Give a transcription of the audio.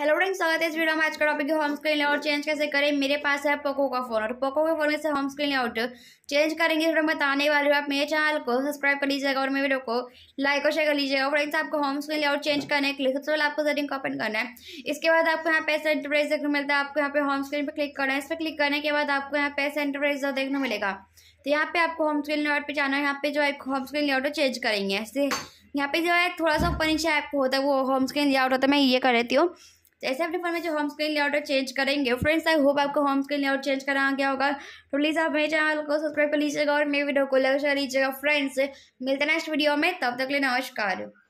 hello friends स्वागत है इस वीडियो में आज का topic home screen layout change कैसे करें मेरे पास है पोको का फोन और पोको के फोन से होम स्क्रीन लेआउट चेंज करेंगे फ्रेंड बताने वाले हो आप मेरे चैनल को सब्सक्राइब कर लीजिएगा और मेरे वीडियो को लाइक और शेयर कर लीजिएगा फ्रेंड्स आपको होम स्क्रीन लेआउट चेंज करने के लिए सबसे पहले आपको सेटिंग को ओपन करना है इसके बाद आपको यहाँ पे एंटरप्राइज देखने मिलता है आपको यहाँ पे होम स्क्रीन पर क्लिक करना है इस पर क्लिक करने के बाद आपको यहाँ पे एंटरप्राइज देखने मिलेगा तो यहाँ पे आपको होम स्क्रीन लेआउट पर जाना है यहाँ पे जो है होम स्क्रीन लेआउट चेंज करेंगे ऐसे यहाँ पे जो है थोड़ा सा ऊपर नीचे ऐप होता है वो होम स्क्रीन लेआउट होता है मैं ये कर रहती हूँ तो ऐसे अपने फोन में जो होम स्क्रीन लेआउट चेंज करेंगे फ्रेंड्स आई होप आपको होम स्क्रीन लेआउट चेंज करा गया होगा तो प्लीज़ आप मेरे चैनल को सब्सक्राइब कर लीजिएगा और मेरे वीडियो को लाइक शेयर लीजिएगा फ्रेंड्स मिलते हैं नेक्स्ट वीडियो में तब तक के लिए नमस्कार